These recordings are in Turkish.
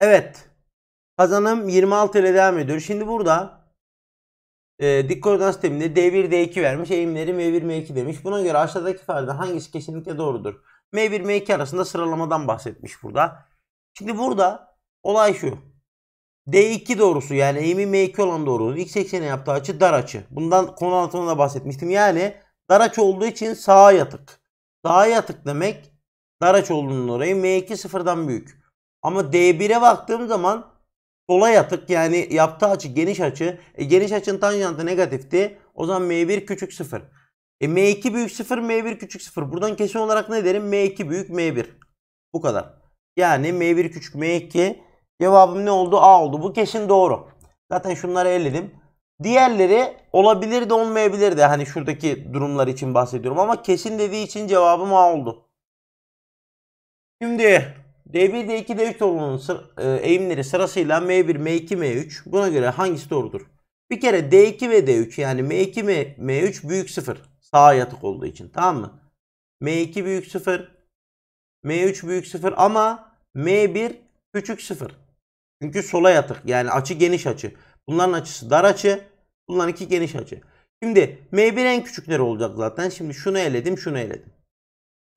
Evet. Kazanım 26 ile devam ediyor. Şimdi burada e, dik koordinat sisteminde D1, D2 vermiş. Eğimleri M1, M2 demiş. Buna göre aşağıdaki ifade hangisi kesinlikle doğrudur? M1, M2 arasında sıralamadan bahsetmiş burada. Şimdi burada olay şu. D2 doğrusu yani eğimi M2 olan doğrusu. x ekseni yaptığı açı dar açı. Bundan konu anlatımında da bahsetmiştim. Yani dar açı olduğu için sağa yatık. Sağa yatık demek dar açı olduğunun orayı M2 sıfırdan büyük. Ama D1'e baktığım zaman sola yatık yani yaptığı açı geniş açı. E, geniş açın tanjantı negatifti. O zaman M1 küçük 0. E, M2 büyük 0 M1 küçük 0. Buradan kesin olarak ne derim? M2 büyük M1. Bu kadar. Yani M1 küçük M2 cevabım ne oldu? A oldu. Bu kesin doğru. Zaten şunları elledim. Diğerleri olabilir de olmayabilir de hani şuradaki durumlar için bahsediyorum ama kesin dediği için cevabım A oldu. Şimdi D1, D2, D3 doğrulunun e, eğimleri sırasıyla M1, M2, M3. Buna göre hangisi doğrudur? Bir kere D2 ve D3 yani M2, M, 2 ve m 3 büyük 0. sağ yatık olduğu için tamam mı? M2 büyük 0. M3 büyük 0 ama M1 küçük 0. Çünkü sola yatık yani açı geniş açı. Bunların açısı dar açı. iki geniş açı. Şimdi M1 en küçükleri olacak zaten. Şimdi şunu eledim şunu eledim.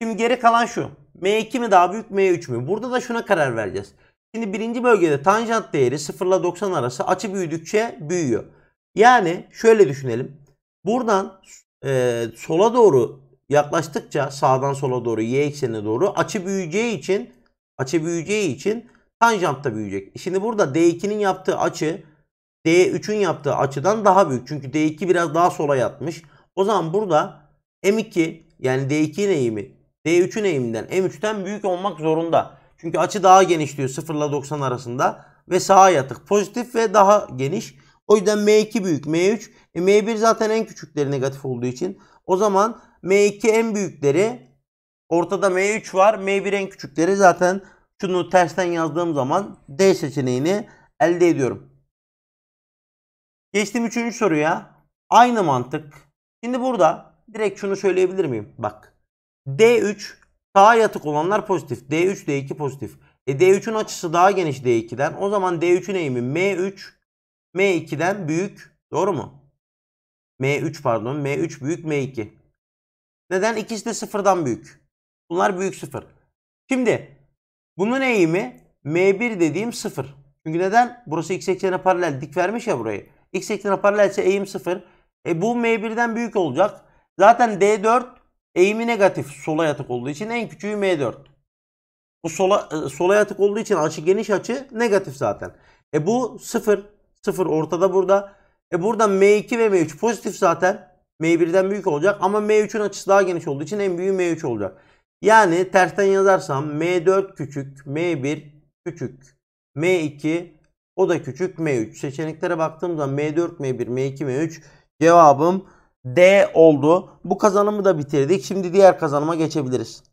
Şimdi geri kalan şu. M2 mi daha büyük M3 mü? Burada da şuna karar vereceğiz. Şimdi birinci bölgede tanjant değeri 0 ile 90 arası açı büyüdükçe büyüyor. Yani şöyle düşünelim. Buradan e, sola doğru yaklaştıkça sağdan sola doğru y eksenine doğru açı büyüyeceği için açı büyüyeceği için tanjant da büyüyecek. E, şimdi burada D2'nin yaptığı açı D3'ün yaptığı açıdan daha büyük. Çünkü D2 biraz daha sola yatmış. O zaman burada M2 yani D2'nin eğimi D3'ün eğiminden M3'ten büyük olmak zorunda. Çünkü açı daha geniş diyor 0 ile 90 arasında ve sağa yatık pozitif ve daha geniş. O yüzden M2 büyük M3. E, M1 zaten en küçükleri negatif olduğu için. O zaman M2 en büyükleri ortada M3 var. M1 en küçükleri zaten şunu tersten yazdığım zaman D seçeneğini elde ediyorum. Geçtim 3. soruya. Aynı mantık. Şimdi burada direkt şunu söyleyebilir miyim? Bak D3 sağ yatık olanlar pozitif. D3, D2 pozitif. E D3'ün açısı daha geniş D2'den. O zaman D3'ün eğimi M3, M2'den büyük. Doğru mu? M3 pardon. M3 büyük M2. Neden? İkisi de sıfırdan büyük. Bunlar büyük sıfır. Şimdi bunun eğimi M1 dediğim sıfır. Çünkü neden? Burası x eksene paralel. Dik vermiş ya burayı. X eksene paralelse eğim sıfır. E bu M1'den büyük olacak. Zaten D4 Eğimi negatif sola yatık olduğu için en küçüğü M4. Bu sola, e, sola yatık olduğu için açı geniş açı negatif zaten. E bu 0. 0 ortada burada. E burada M2 ve M3 pozitif zaten. M1'den büyük olacak ama M3'ün açısı daha geniş olduğu için en büyüğü M3 olacak. Yani tersten yazarsam M4 küçük, M1 küçük, M2 o da küçük, M3. Seçeneklere baktığım M4, M1, M2, M3 cevabım D oldu. Bu kazanımı da bitirdik. Şimdi diğer kazanıma geçebiliriz.